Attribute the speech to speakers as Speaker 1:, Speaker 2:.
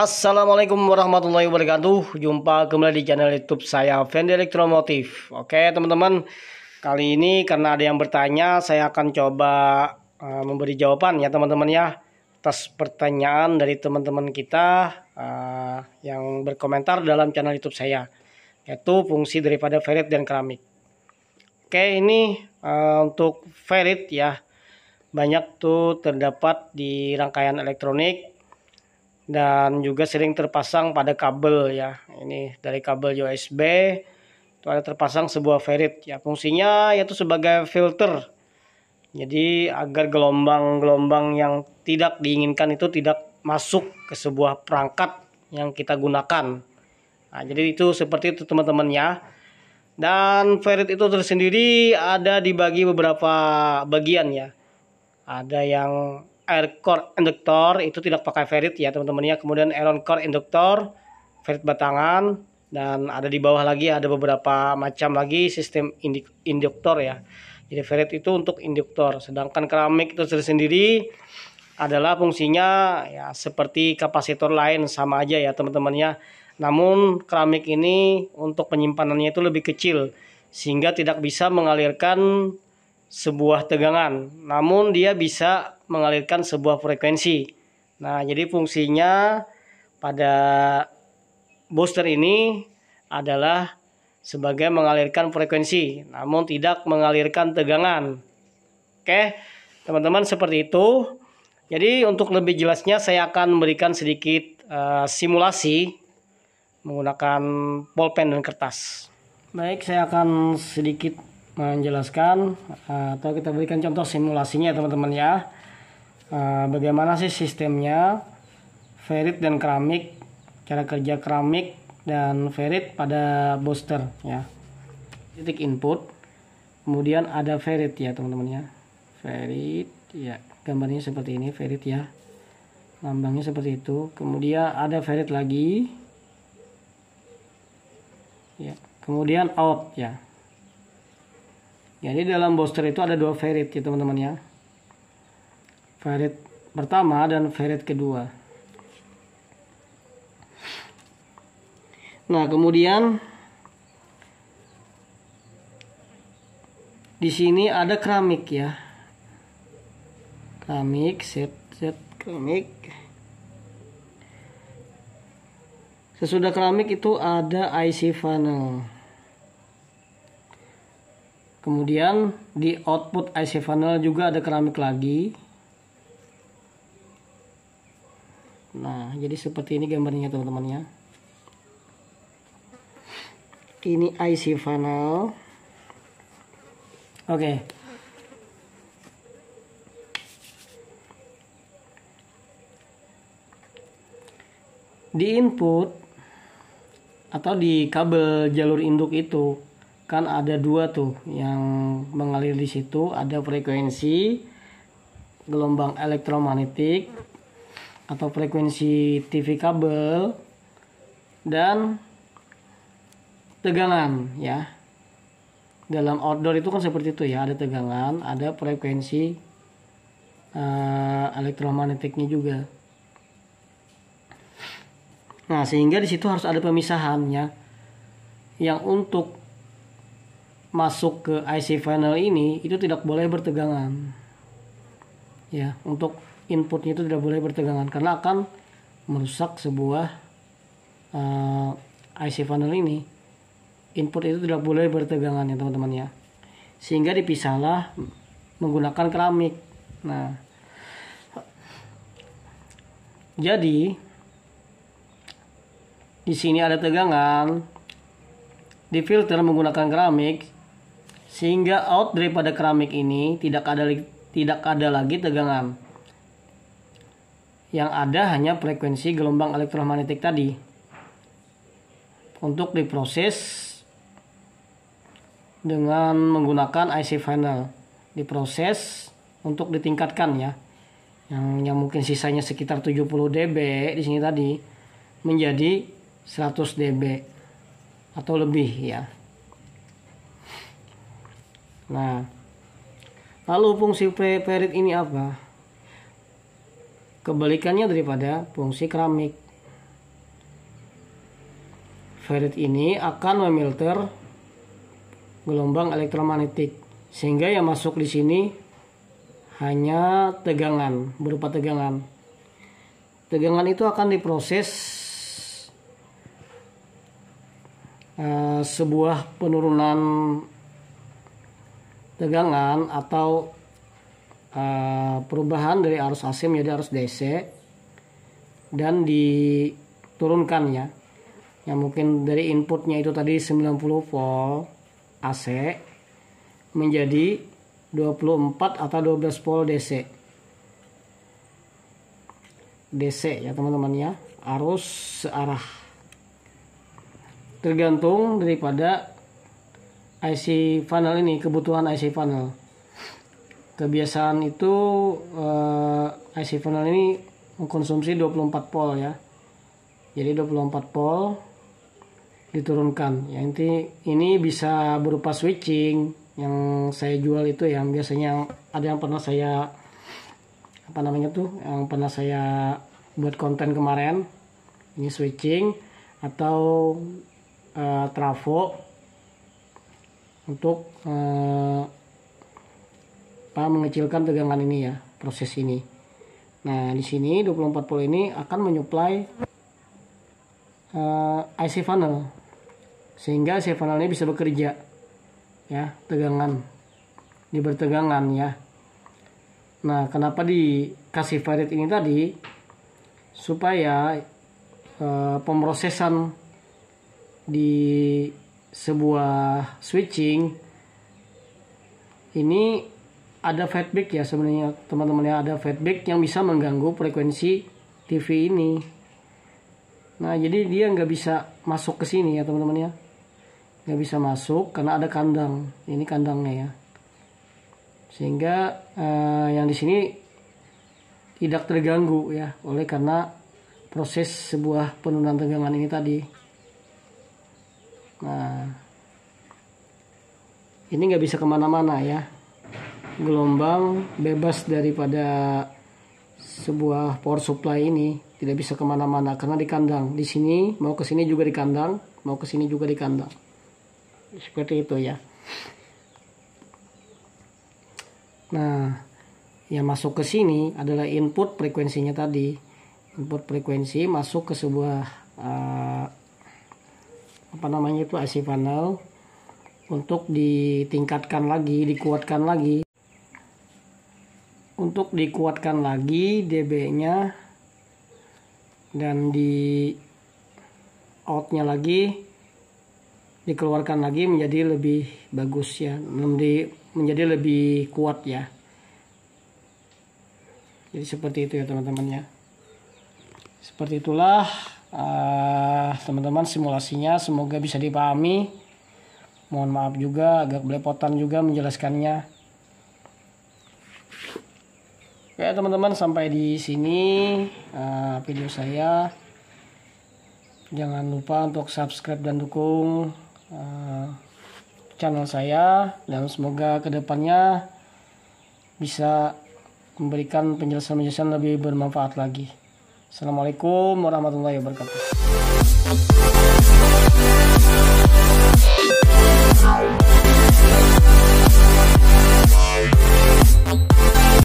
Speaker 1: Assalamualaikum warahmatullahi wabarakatuh Jumpa kembali di channel youtube saya Fendi Elektromotif Oke teman-teman Kali ini karena ada yang bertanya Saya akan coba uh, memberi jawaban ya teman-teman ya Atas pertanyaan dari teman-teman kita uh, Yang berkomentar dalam channel youtube saya Yaitu fungsi daripada ferit dan keramik Oke ini uh, untuk ferit ya Banyak tuh terdapat di rangkaian elektronik dan juga sering terpasang pada kabel ya ini dari kabel USB itu ada terpasang sebuah ferit ya fungsinya yaitu sebagai filter jadi agar gelombang-gelombang yang tidak diinginkan itu tidak masuk ke sebuah perangkat yang kita gunakan nah, jadi itu seperti itu teman-teman ya dan ferit itu tersendiri ada dibagi beberapa bagian ya ada yang air core induktor itu tidak pakai ferit ya teman-teman ya kemudian iron core induktor ferit batangan dan ada di bawah lagi ada beberapa macam lagi sistem induktor ya jadi ferit itu untuk induktor sedangkan keramik itu sendiri adalah fungsinya ya seperti kapasitor lain sama aja ya teman teman ya namun keramik ini untuk penyimpanannya itu lebih kecil sehingga tidak bisa mengalirkan sebuah tegangan namun dia bisa mengalirkan sebuah frekuensi. Nah, jadi fungsinya pada booster ini adalah sebagai mengalirkan frekuensi, namun tidak mengalirkan tegangan. Oke, teman-teman seperti itu. Jadi untuk lebih jelasnya saya akan memberikan sedikit uh, simulasi menggunakan pulpen dan kertas. Baik, saya akan sedikit menjelaskan atau kita berikan contoh simulasinya teman-teman ya. Eh, bagaimana sih sistemnya ferit dan keramik cara kerja keramik dan ferit pada booster ya titik input kemudian ada ferit ya teman-teman ya ferrit ya gambarnya seperti ini ferit ya lambangnya seperti itu kemudian ada ferit lagi ya kemudian out ya jadi dalam booster itu ada dua ferit ya teman-teman ya ferit pertama dan ferit kedua. Nah, kemudian di sini ada keramik ya. Keramik, set set keramik. Sesudah keramik itu ada IC funnel. Kemudian di output IC funnel juga ada keramik lagi. Nah, jadi seperti ini gambarnya teman-teman ya. Ini IC funnel. Oke. Di input atau di kabel jalur induk itu kan ada dua tuh yang mengalir di situ ada frekuensi gelombang elektromagnetik atau frekuensi TV kabel dan tegangan ya. Dalam outdoor itu kan seperti itu ya, ada tegangan, ada frekuensi uh, elektromagnetiknya juga. Nah, sehingga di situ harus ada pemisahannya. Yang untuk masuk ke IC final ini itu tidak boleh bertegangan. Ya, untuk inputnya itu tidak boleh bertegangan karena akan merusak sebuah uh, eh, IC panel ini input itu tidak boleh bertegangan ya teman-teman ya sehingga dipisahlah menggunakan keramik nah jadi di sini ada tegangan di filter menggunakan keramik sehingga out daripada keramik ini tidak ada tidak ada lagi tegangan yang ada hanya frekuensi gelombang elektromagnetik tadi untuk diproses dengan menggunakan IC final diproses untuk ditingkatkan ya yang yang mungkin sisanya sekitar 70 dB di sini tadi menjadi 100 dB atau lebih ya nah lalu fungsi perit ini apa Kebalikannya daripada fungsi keramik. ferit ini akan memilter gelombang elektromagnetik sehingga yang masuk di sini hanya tegangan berupa tegangan. Tegangan itu akan diproses uh, sebuah penurunan tegangan atau Eh, perubahan dari arus AC menjadi arus DC dan diturunkan ya yang mungkin dari inputnya itu tadi 90 volt AC menjadi 24 atau 12 volt DC DC ya teman-teman ya arus searah tergantung daripada IC panel ini kebutuhan IC panel kebiasaan itu uh, eh, IC funnel ini mengkonsumsi 24 volt ya jadi 24 volt diturunkan ya inti ini bisa berupa switching yang saya jual itu yang biasanya ada yang pernah saya apa namanya tuh yang pernah saya buat konten kemarin ini switching atau uh, trafo untuk uh, nah, mengecilkan tegangan ini ya proses ini nah di sini volt ini akan menyuplai uh, eh, IC funnel sehingga IC funnel ini bisa bekerja ya tegangan di bertegangan ya nah kenapa dikasih variet ini tadi supaya uh, pemrosesan di sebuah switching ini ada feedback ya sebenarnya teman-teman ya ada feedback yang bisa mengganggu frekuensi TV ini nah jadi dia nggak bisa masuk ke sini ya teman-teman ya nggak bisa masuk karena ada kandang ini kandangnya ya sehingga eh, yang di sini tidak terganggu ya oleh karena proses sebuah penurunan tegangan ini tadi nah ini nggak bisa kemana-mana ya gelombang bebas daripada sebuah power supply ini tidak bisa kemana-mana karena di kandang di sini mau ke sini juga di kandang mau ke sini juga di kandang seperti itu ya nah yang masuk ke sini adalah input frekuensinya tadi input frekuensi masuk ke sebuah uh, apa namanya itu IC panel untuk ditingkatkan lagi dikuatkan lagi untuk dikuatkan lagi DB-nya dan di out-nya lagi dikeluarkan lagi menjadi lebih bagus ya menjadi lebih kuat ya jadi seperti itu ya teman-teman ya seperti itulah ah, teman-teman uh, teman -teman simulasinya semoga bisa dipahami mohon maaf juga agak belepotan juga menjelaskannya Oke teman-teman sampai di sini uh, video saya. Jangan lupa untuk subscribe dan dukung uh, channel saya dan semoga kedepannya bisa memberikan penjelasan-penjelasan lebih bermanfaat lagi. Assalamualaikum warahmatullahi wabarakatuh.